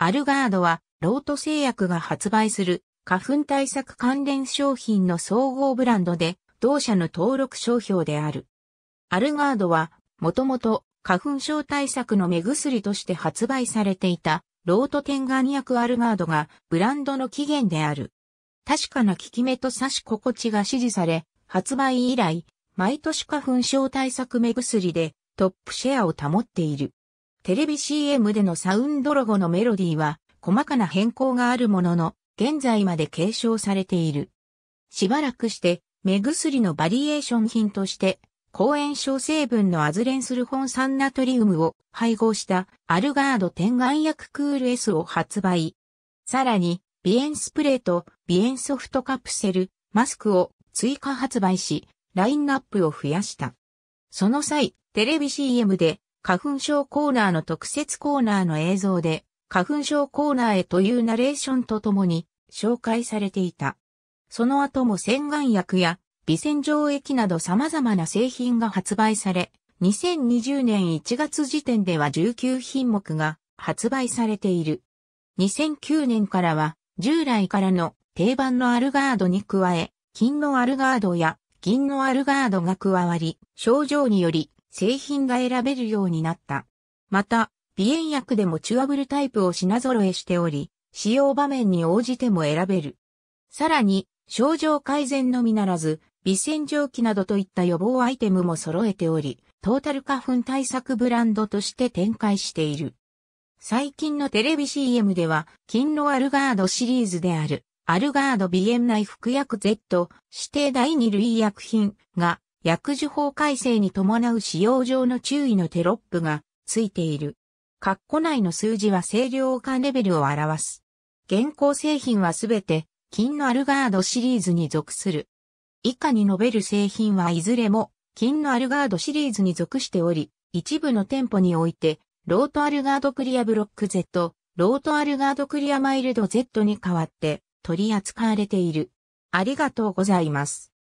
アルガードは、ロート製薬が発売する花粉対策関連商品の総合ブランドで、同社の登録商標である。アルガードは、もともと花粉症対策の目薬として発売されていた、ロート点眼薬アルガードがブランドの起源である。確かな効き目と差し心地が支持され、発売以来、毎年花粉症対策目薬でトップシェアを保っている。テレビ CM でのサウンドロゴのメロディーは細かな変更があるものの、現在まで継承されている。しばらくして、目薬のバリエーション品として、抗炎症成分のアズレンスルホン酸ナトリウムを配合したアルガード点眼薬クール S を発売。さらに、鼻炎スプレーと鼻炎ソフトカプセル、マスクを追加発売し、ラインナップを増やした。その際、テレビ CM で花粉症コーナーの特設コーナーの映像で、花粉症コーナーへというナレーションとともに紹介されていた。その後も洗顔薬や微洗浄液など様々な製品が発売され、2020年1月時点では19品目が発売されている。2009年からは従来からの定番のアルガードに加え、金のアルガードや銀のアルガードが加わり、症状により製品が選べるようになった。また、鼻炎薬でもチュアブルタイプを品揃えしており、使用場面に応じても選べる。さらに、症状改善のみならず、微洗浄機などといった予防アイテムも揃えており、トータル花粉対策ブランドとして展開している。最近のテレビ CM では、金のアルガードシリーズである、アルガード鼻炎内服薬 Z 指定第2類医薬品が薬事法改正に伴う使用上の注意のテロップがついている。括弧内の数字は清涼感レベルを表す。現行製品はすべて、金のアルガードシリーズに属する。以下に述べる製品はいずれも、金のアルガードシリーズに属しており、一部の店舗において、ロートアルガードクリアブロック Z、ロートアルガードクリアマイルド Z に代わって取り扱われている。ありがとうございます。